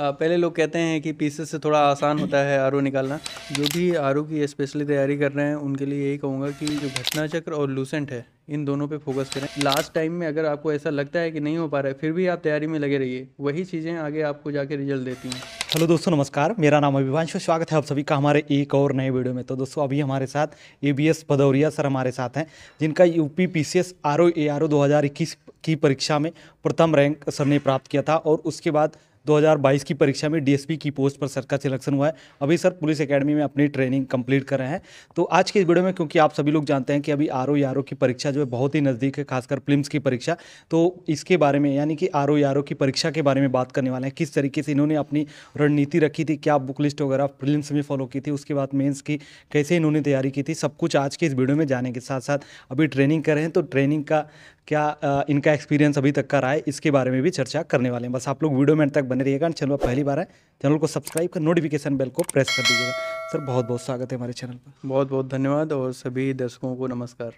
पहले लोग कहते हैं कि पीसेस से थोड़ा आसान होता है आर निकालना जो भी आर की स्पेशली तैयारी कर रहे हैं उनके लिए यही कहूँगा कि जो घटना चक्र और लूसेंट है इन दोनों पे फोकस करें लास्ट टाइम में अगर आपको ऐसा लगता है कि नहीं हो पा रहा है फिर भी आप तैयारी में लगे रहिए वही चीज़ें आगे आपको जाके रिजल्ट देती हैं हेलो दोस्तों नमस्कार मेरा नाम अभिवांशु स्वागत है आप सभी का हमारे एक और नए वीडियो में तो दोस्तों अभी हमारे साथ A B S Bhadauria sir हमारे साथ हैं जिनका U P P C S R O A R O दो हज़ार इक्कीस की परीक्षा में प्रथम रैंक सर ने प्राप्त किया था और उसके बाद 2022 की परीक्षा में डीएसपी की पोस्ट पर सर का सिलेक्शन हुआ है अभी सर पुलिस एकेडमी में अपनी ट्रेनिंग कंप्लीट कर रहे हैं तो आज के इस वीडियो में क्योंकि आप सभी लोग जानते हैं कि अभी आर ओ की परीक्षा जो है बहुत ही नज़दीक है खासकर फिल्म्स की परीक्षा तो इसके बारे में यानी कि आर ओ की परीक्षा के बारे में बात करने वाले हैं किस तरीके से इन्होंने अपनी रणनीति रखी थी क्या बुक लिस्ट वगैरह प्रिलिम्स में फॉलो की थी उसके बाद मेन्स की कैसे इन्होंने तैयारी की थी सब कुछ आज के इस वीडियो में जाने के साथ साथ अभी ट्रेनिंग कर रहे हैं तो ट्रेनिंग का क्या इनका एक्सपीरियंस अभी तक का रहा है इसके बारे में भी चर्चा करने वाले हैं बस आप लोग वीडियो में तक बने रहिएगा चैनल पर पहली बार है चैनल को सब्सक्राइब कर नोटिफिकेशन बेल को प्रेस कर दीजिएगा सर बहुत बहुत स्वागत है हमारे चैनल पर बहुत बहुत धन्यवाद और सभी दर्शकों को नमस्कार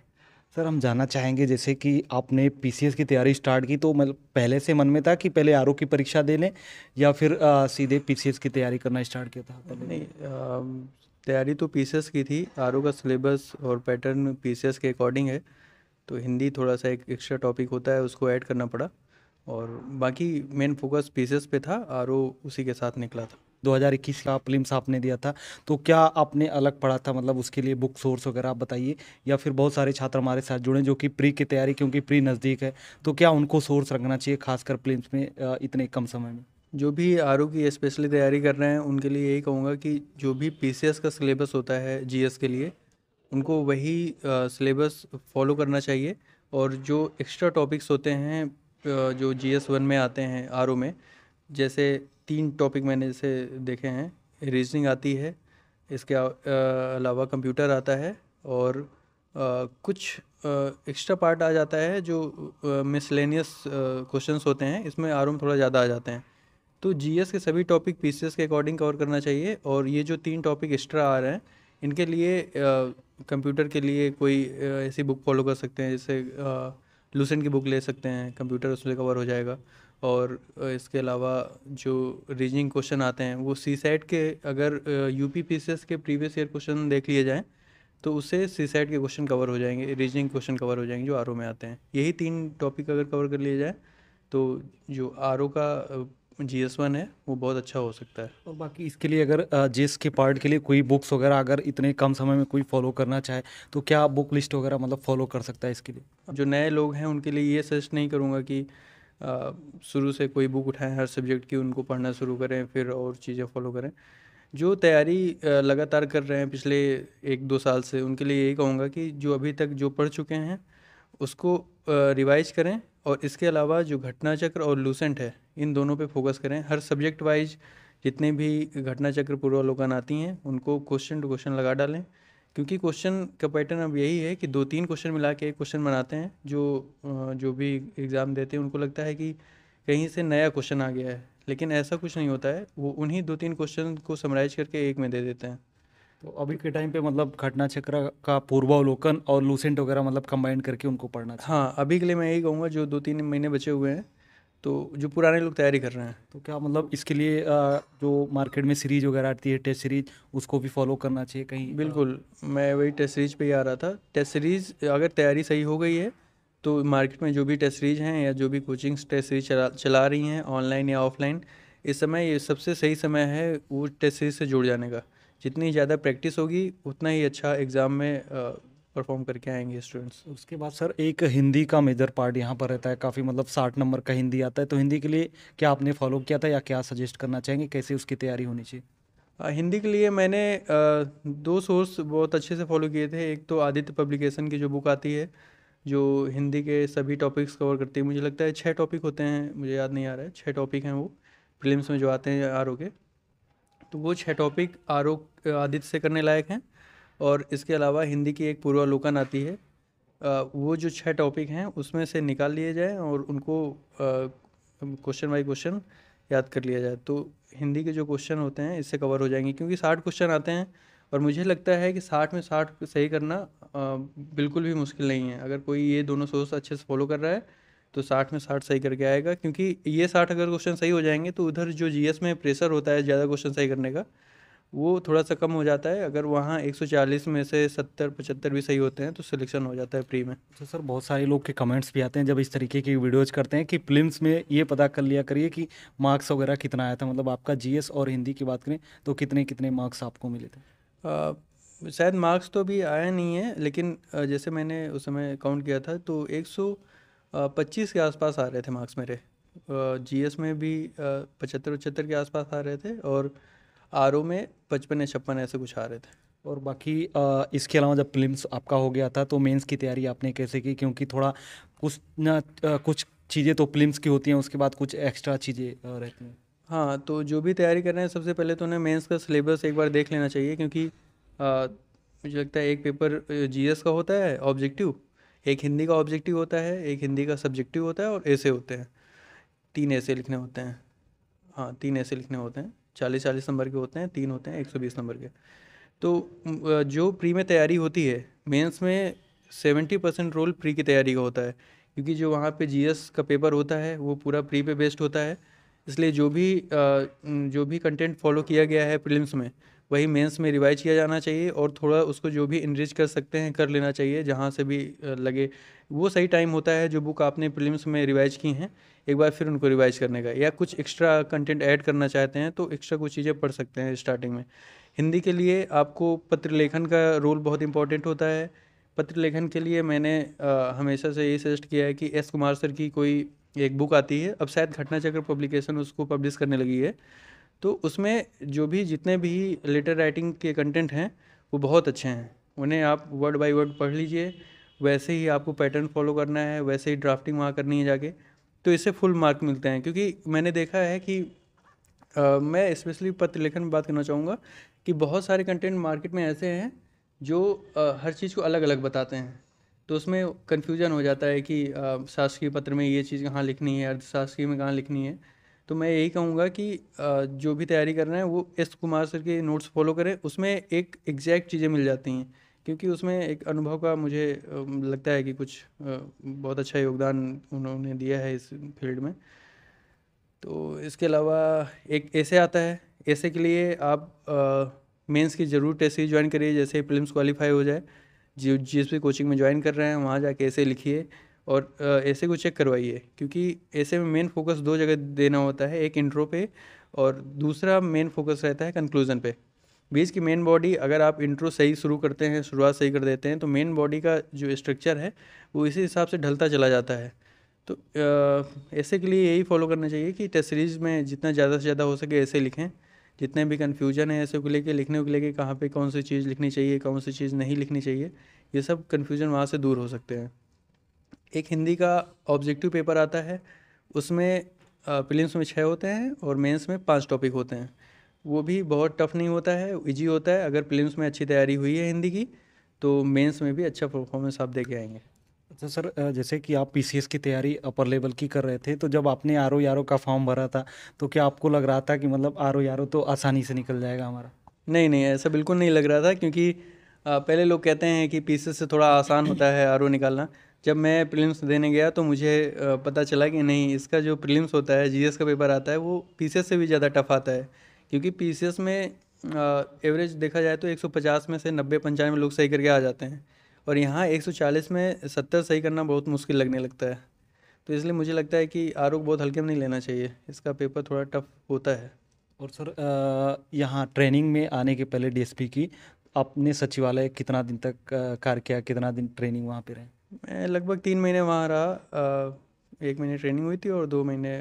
सर हम जानना चाहेंगे जैसे कि आपने पी की तैयारी स्टार्ट की तो मतलब पहले से मन में था कि पहले आर की परीक्षा दे लें या फिर आ, सीधे पी की तैयारी करना स्टार्ट किया था पहले नहीं तैयारी तो पी की थी आर का सिलेबस और पैटर्न पी के अकॉर्डिंग है तो हिंदी थोड़ा सा एक एक्स्ट्रा टॉपिक होता है उसको ऐड करना पड़ा और बाकी मेन फोकस पीसेस पे था आर उसी के साथ निकला था 2021 का प्रिम्स आपने दिया था तो क्या आपने अलग पढ़ा था मतलब उसके लिए बुक सोर्स वगैरह आप बताइए या फिर बहुत सारे छात्र हमारे साथ जुड़े जो कि प्री की तैयारी क्योंकि प्री नज़दीक है तो क्या उनको सोर्स रखना चाहिए खासकर प्रिम्स में इतने कम समय में जो भी आर की स्पेशली तैयारी कर रहे हैं उनके लिए यही कहूँगा कि जो भी पी का सिलेबस होता है जी के लिए उनको वही सिलेबस फॉलो करना चाहिए और जो एक्स्ट्रा टॉपिक्स होते हैं जो जी एस वन में आते हैं आर ओ में जैसे तीन टॉपिक मैंने जैसे देखे हैं रीजनिंग आती है इसके अलावा कंप्यूटर आता है और आ, कुछ एक्स्ट्रा पार्ट आ जाता है जो मिसलेनियस क्वेश्चंस होते हैं इसमें आर ओ में थोड़ा ज़्यादा आ जाते हैं तो जी एस के सभी टॉपिक एस के अकॉर्डिंग कवर करना चाहिए और ये जो तीन टॉपिक एक्स्ट्रा आ रहे हैं इनके लिए कंप्यूटर के लिए कोई ऐसी बुक फॉलो कर सकते हैं जैसे लूसेंट की बुक ले सकते हैं कंप्यूटर उसमें कवर हो जाएगा और इसके अलावा जो रीजनिंग क्वेश्चन आते हैं वो सी सेट के अगर U P P C S के प्रीवियस ईयर क्वेश्चन देख लिए जाएँ तो उससे सी सेट के क्वेश्चन कवर हो जाएंगे रीजनिंग क्वेश्चन कवर हो जाएंगे जो आर में आते हैं यही तीन टॉपिक अगर कवर कर लिए जाए तो जो आर का जी एस वन है वो बहुत अच्छा हो सकता है और बाकी इसके लिए अगर जेस के पार्ट के लिए कोई बुक्स वगैरह अगर इतने कम समय में कोई फॉलो करना चाहे तो क्या बुक लिस्ट वगैरह मतलब फॉलो कर सकता है इसके लिए जो नए लोग हैं उनके लिए ये सजेस्ट नहीं करूँगा कि शुरू से कोई बुक उठाएं हर सब्जेक्ट की उनको पढ़ना शुरू करें फिर और चीज़ें फॉलो करें जो तैयारी लगातार कर रहे हैं पिछले एक दो साल से उनके लिए यही कहूँगा कि जो अभी तक जो पढ़ चुके हैं उसको रिवाइज करें और इसके अलावा जो घटना चक्र और लूसेंट है इन दोनों पे फोकस करें हर सब्जेक्ट वाइज जितने भी घटना चक्र पूर्वालोकन आती हैं उनको क्वेश्चन टू क्वेश्चन लगा डालें क्योंकि क्वेश्चन का पैटर्न अब यही है कि दो तीन क्वेश्चन मिला के एक क्वेश्चन बनाते हैं जो जो भी एग्ज़ाम देते हैं उनको लगता है कि कहीं से नया क्वेश्चन आ गया है लेकिन ऐसा कुछ नहीं होता है वो उन्हीं दो तीन क्वेश्चन को समराइज करके एक में दे देते हैं तो अभी के टाइम पे मतलब घटना चक्र का पूर्वावलोकन और लूसेंट वगैरह मतलब कंबाइंड करके उनको पढ़ना हाँ अभी के लिए मैं यही कहूँगा जो दो तीन महीने बचे हुए हैं तो जो पुराने लोग तैयारी कर रहे हैं तो क्या मतलब इसके लिए जो मार्केट में सीरीज वगैरह आती है टेस्ट सीरीज उसको भी फॉलो करना चाहिए कहीं बिल्कुल मैं वही टेस्ट सीरीज पे ही आ रहा था टेस्ट सीरीज अगर तैयारी सही हो गई है तो मार्केट में जो भी टेस्ट सीरीज हैं या जो भी कोचिंग टेस्ट सीरीज चला चला रही हैं ऑनलाइन या ऑफलाइन इस समय ये सबसे सही समय है वो टेस्ट सीरीज से जुड़ जाने का जितनी ज़्यादा प्रैक्टिस होगी उतना ही अच्छा एग्ज़ाम में परफॉर्म करके आएंगे स्टूडेंट्स उसके बाद सर एक हिंदी का मेजर पार्ट यहाँ पर रहता है काफ़ी मतलब साठ नंबर का हिंदी आता है तो हिंदी के लिए क्या आपने फॉलो किया था या क्या सजेस्ट करना चाहेंगे कैसे उसकी तैयारी होनी चाहिए हिंदी के लिए मैंने दो सोर्स बहुत अच्छे से फॉलो किए थे एक तो आदित्य पब्लिकेशन की जो बुक आती है जो हिंदी के सभी टॉपिक्स कवर करती है मुझे लगता है छः टॉपिक होते हैं मुझे याद नहीं आ रहा है छः टॉपिक हैं वो फिल्म में जो आते हैं आर के तो वो छः टॉपिक आरोप आदित्य से करने लायक हैं और इसके अलावा हिंदी की एक पूर्वालोकन आती है वो जो छः टॉपिक हैं उसमें से निकाल लिए जाए और उनको क्वेश्चन बाई क्वेश्चन याद कर लिया जाए तो हिंदी के जो क्वेश्चन होते हैं इससे कवर हो जाएंगे क्योंकि साठ क्वेश्चन आते हैं और मुझे लगता है कि साठ में साठ सही करना बिल्कुल भी मुश्किल नहीं है अगर कोई ये दोनों सोर्स अच्छे से फॉलो कर रहा है तो साठ में साठ सही करके आएगा क्योंकि ये साठ अगर क्वेश्चन सही हो जाएंगे तो उधर जो जी में प्रेशर होता है ज़्यादा क्वेश्चन सही करने का वो थोड़ा सा कम हो जाता है अगर वहाँ एक में से सत्तर पचहत्तर भी सही होते हैं तो सिलेक्शन हो जाता है प्री में तो सर बहुत सारे लोग के कमेंट्स भी आते हैं जब इस तरीके की वीडियोज करते हैं कि फिल्म में ये पता कर लिया करिए कि मार्क्स वगैरह कितना आया था मतलब आपका जी और हिंदी की बात करें तो कितने कितने मार्क्स आपको मिले थे शायद मार्क्स तो अभी आया नहीं है लेकिन जैसे मैंने उस समय काउंट किया था तो एक पच्चीस के आसपास आ रहे थे मार्क्स मेरे जी एस में भी पचहत्तर पचहत्तर के आसपास आ रहे थे और आर ओ में पचपन या छप्पन ऐसे कुछ आ रहे थे और बाकी इसके अलावा जब प्लिम्स आपका हो गया था तो मेंस की तैयारी आपने कैसे की क्योंकि थोड़ा कुछ ना कुछ चीज़ें तो प्लिम्स की होती हैं उसके बाद कुछ एक्स्ट्रा चीज़ें रहती हैं हाँ तो जो भी तैयारी कर रहे हैं सबसे पहले तो उन्हें मेंस का सिलेबस एक बार देख लेना चाहिए क्योंकि आ, मुझे लगता है एक पेपर जी का होता है ऑब्जेक्टिव एक हिंदी का ऑब्जेक्टिव होता है एक हिंदी का सब्जेक्टिव होता है और ऐसे होते हैं तीन ऐसे लिखने होते हैं हाँ तीन ऐसे लिखने होते हैं चालीस चालीस नंबर के होते हैं तीन होते हैं एक सौ बीस नंबर के तो जो प्री में तैयारी होती है मेंस में सेवेंटी परसेंट रोल प्री की तैयारी का होता है क्योंकि जो वहाँ पे जीएस का पेपर होता है वो पूरा प्री पे बेस्ड होता है इसलिए जो भी जो भी कंटेंट फॉलो किया गया है प्रिलिम्स में वही मेंस में रिवाइज किया जाना चाहिए और थोड़ा उसको जो भी इनरिच कर सकते हैं कर लेना चाहिए जहाँ से भी लगे वो सही टाइम होता है जो बुक आपने प्रीलिम्स में रिवाइज की हैं एक बार फिर उनको रिवाइज करने का या कुछ एक्स्ट्रा कंटेंट ऐड करना चाहते हैं तो एक्स्ट्रा कुछ चीज़ें पढ़ सकते हैं स्टार्टिंग में हिंदी के लिए आपको पत्र लेखन का रोल बहुत इंपॉर्टेंट होता है पत्र लेखन के लिए मैंने आ, हमेशा से यही सजेस्ट किया है कि एस कुमार सर की कोई एक बुक आती है अब शायद घटना चक्र पब्लिकेशन उसको पब्लिश करने लगी है तो उसमें जो भी जितने भी लेटर राइटिंग के कंटेंट हैं वो बहुत अच्छे हैं उन्हें आप वर्ड बाय वर्ड पढ़ लीजिए वैसे ही आपको पैटर्न फॉलो करना है वैसे ही ड्राफ्टिंग वहाँ करनी है जाके तो इससे फुल मार्क मिलते हैं क्योंकि मैंने देखा है कि आ, मैं स्पेशली पत्र लेखन में बात करना चाहूँगा कि बहुत सारे कंटेंट मार्केट में ऐसे हैं जो आ, हर चीज़ को अलग अलग बताते हैं तो उसमें कन्फ्यूजन हो जाता है कि शासकीय पत्र में ये चीज़ कहाँ लिखनी है अर्धशासकीय में कहाँ लिखनी है तो मैं यही कहूँगा कि जो भी तैयारी कर रहे हैं वो एस कुमार सर के नोट्स फॉलो करें उसमें एक एग्जैक्ट चीज़ें मिल जाती हैं क्योंकि उसमें एक अनुभव का मुझे लगता है कि कुछ बहुत अच्छा योगदान उन्होंने दिया है इस फील्ड में तो इसके अलावा एक ऐसे आता है ऐसे के लिए आप मेंस की ज़रूर टेस्ट ज्वाइन करिए जैसे फिल्म क्वालिफाई हो जाए जो जिस भी कोचिंग में ज्वाइन कर रहे हैं वहाँ जाके ऐसे लिखिए और ऐसे को चेक करवाइए क्योंकि ऐसे में मेन फोकस दो जगह देना होता है एक इंट्रो पे और दूसरा मेन फोकस रहता है कंक्लूज़न पे बीज की मेन बॉडी अगर आप इंट्रो सही शुरू करते हैं शुरुआत सही कर देते हैं तो मेन बॉडी का जो स्ट्रक्चर है वो इसी हिसाब से ढलता चला जाता है तो ऐसे के लिए यही फॉलो करना चाहिए कि टेस्ट सीरीज़ में जितना ज़्यादा से ज़्यादा हो सके ऐसे लिखें जितने भी कन्फ्यूजन है ऐसे को लेके लिखने को लेके कहाँ पे कौन सी चीज़ लिखनी चाहिए कौन सी चीज़ नहीं लिखनी चाहिए ये सब कन्फ्यूजन वहाँ से दूर हो सकते हैं एक हिंदी का ऑब्जेक्टिव पेपर आता है उसमें प्रीलिम्स में छः होते हैं और मेंस में पांच टॉपिक होते हैं वो भी बहुत टफ नहीं होता है इजी होता है अगर प्रीलिम्स में अच्छी तैयारी हुई है हिंदी की तो मेंस में भी अच्छा परफॉर्मेंस आप दे के आएंगे अच्छा सर जैसे कि आप पी की तैयारी अपर लेवल की कर रहे थे तो जब आपने आर ओ यारो का फॉर्म भरा था तो क्या आपको लग रहा था कि मतलब आर ओ यारो तो आसानी से निकल जाएगा हमारा नहीं नहीं ऐसा बिल्कुल नहीं लग रहा था क्योंकि पहले लोग कहते हैं कि पीसीएस से थोड़ा आसान होता है आर ओ निकालना जब मैं प्रीलिम्स देने गया तो मुझे पता चला कि नहीं इसका जो प्रीलिम्स होता है जीएस का पेपर आता है वो पीसीएस से भी ज़्यादा टफ आता है क्योंकि पीसीएस में एवरेज देखा जाए तो 150 में से नब्बे पंचानवे लोग सही करके आ जाते हैं और यहाँ 140 में सत्तर सही करना बहुत मुश्किल लगने लगता है तो इसलिए मुझे लगता है कि आरोग बहुत हल्के में नहीं लेना चाहिए इसका पेपर थोड़ा टफ होता है और सर यहाँ ट्रेनिंग में आने के पहले डी की आपने सचिवालय कितना दिन तक कार्य किया कितना दिन ट्रेनिंग वहाँ पर रहे मैं लगभग तीन महीने वहाँ रहा एक महीने ट्रेनिंग हुई थी और दो महीने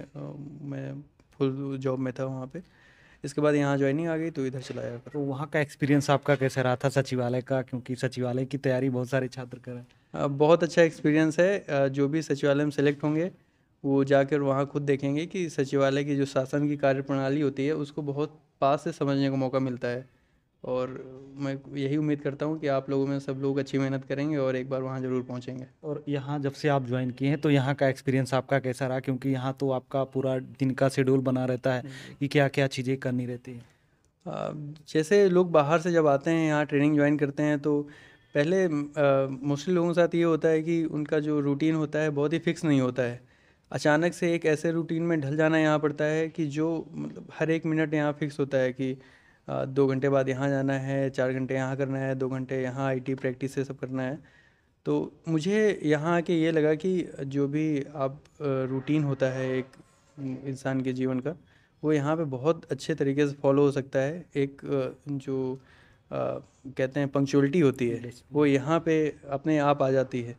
मैं फुल जॉब में था वहाँ पे इसके बाद यहाँ ज्वाइनिंग आ गई तो इधर चला गया तो वहाँ का एक्सपीरियंस आपका कैसा रहा था सचिवालय का क्योंकि सचिवालय की तैयारी बहुत सारे छात्र कर रहे हैं बहुत अच्छा एक्सपीरियंस है जो भी सचिवालय में सेलेक्ट होंगे वो जाकर वहाँ खुद देखेंगे कि सचिवालय की जो शासन की कार्यप्रणाली होती है उसको बहुत पास से समझने का मौका मिलता है और मैं यही उम्मीद करता हूँ कि आप लोगों में सब लोग अच्छी मेहनत करेंगे और एक बार वहाँ ज़रूर पहुँचेंगे और यहाँ जब से आप ज्वाइन किए हैं तो यहाँ का एक्सपीरियंस आपका कैसा रहा क्योंकि यहाँ तो आपका पूरा दिन का शेड्यूल बना रहता है हम्म। कि क्या क्या चीज़ें करनी रहती हैं जैसे लोग बाहर से जब आते हैं यहाँ ट्रेनिंग ज्वाइन करते हैं तो पहले मोस्टली लोगों के साथ ये होता है कि उनका जो रूटीन होता है बहुत ही फिक्स नहीं होता है अचानक से एक ऐसे रूटीन में ढल जाना यहाँ पड़ता है कि जो मतलब हर एक मिनट यहाँ फिक्स होता है कि दो घंटे बाद यहाँ जाना है चार घंटे यहाँ करना है दो घंटे यहाँ आईटी प्रैक्टिस से सब करना है तो मुझे यहाँ आके ये लगा कि जो भी आप रूटीन होता है एक इंसान के जीवन का वो यहाँ पे बहुत अच्छे तरीके से फॉलो हो सकता है एक जो आ, कहते हैं पंक्चुअलिटी होती है वो यहाँ पे अपने आप आ जाती है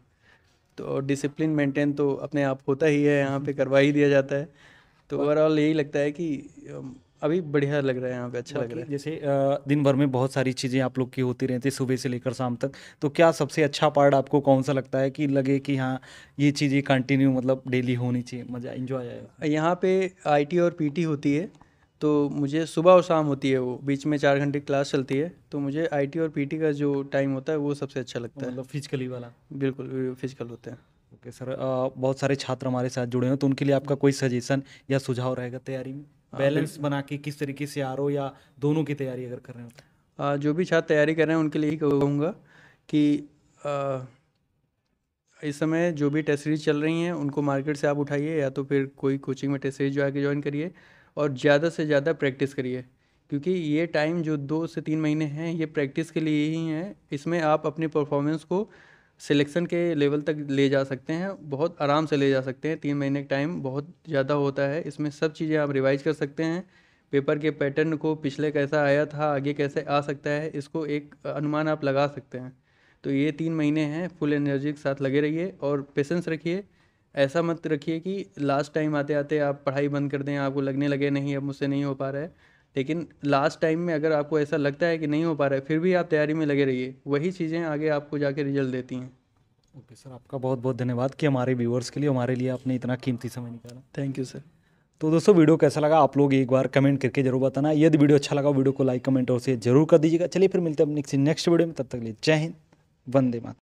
तो डिसिप्लिन मेंटेन तो अपने आप होता ही है यहाँ पे करवा ही दिया जाता है तो ओवरऑल यही लगता है कि अभी बढ़िया लग रहा है यहाँ पे अच्छा लग रहा है जैसे दिन भर में बहुत सारी चीज़ें आप लोग की होती रहती है सुबह से लेकर शाम तक तो क्या सबसे अच्छा पार्ट आपको कौन सा लगता है कि लगे कि हाँ ये चीज़ें कंटिन्यू मतलब डेली होनी चाहिए मज़ा इन्जॉय आएगा यहाँ पे आईटी और पीटी होती है तो मुझे सुबह और शाम होती है वो बीच में चार घंटे क्लास चलती है तो मुझे आईटी और पीटी का जो टाइम होता है वो सबसे अच्छा लगता है मतलब फिजिकली वाला बिल्कुल फिजिकल होते हैं ओके सर uh, बहुत सारे छात्र हमारे साथ जुड़े हैं तो उनके लिए आपका कोई सजेशन या सुझाव रहेगा तैयारी में हाँ, बैलेंस बना के किस तरीके से आर या दोनों की तैयारी अगर कर रहे हो जो भी छात्र तैयारी कर रहे हैं उनके लिए ही कहूँगा कि इस समय जो भी टेस्ट सीरीज चल रही हैं उनको मार्केट से आप उठाइए या तो फिर कोई कोचिंग में टेस्ट सीरीज जो आके ज्वाइन करिए और ज़्यादा से ज़्यादा प्रैक्टिस करिए क्योंकि ये टाइम जो दो से तीन महीने हैं ये प्रैक्टिस के लिए ही हैं इसमें आप अपने परफॉर्मेंस को सिलेक्शन के लेवल तक ले जा सकते हैं बहुत आराम से ले जा सकते हैं तीन महीने का टाइम बहुत ज़्यादा होता है इसमें सब चीज़ें आप रिवाइज कर सकते हैं पेपर के पैटर्न को पिछले कैसा आया था आगे कैसे आ सकता है इसको एक अनुमान आप लगा सकते हैं तो ये तीन महीने हैं फुल एनर्जी के साथ लगे रहिए और पेशेंस रखिए ऐसा मत रखिए कि लास्ट टाइम आते आते आप पढ़ाई बंद कर दें आपको लगने लगे नहीं अब मुझसे नहीं हो पा रहा है लेकिन लास्ट टाइम में अगर आपको ऐसा लगता है कि नहीं हो पा रहा है फिर भी आप तैयारी में लगे रहिए वही चीज़ें आगे आपको जाके रिजल्ट देती हैं ओके सर आपका बहुत बहुत धन्यवाद कि हमारे व्यूअर्स के लिए हमारे लिए आपने इतना कीमती समय निकाला थैंक यू सर तो दोस्तों वीडियो कैसा लगा आप लोग एक बार कमेंट करके जरूर बताना यदि वीडियो अच्छा लगा वीडियो को लाइक कमेंट और शेयर जरूर कर दीजिएगा चलिए फिर मिलते हैं अपने नेक्स्ट वीडियो में तब तक लिए जय हिंद वंदे मात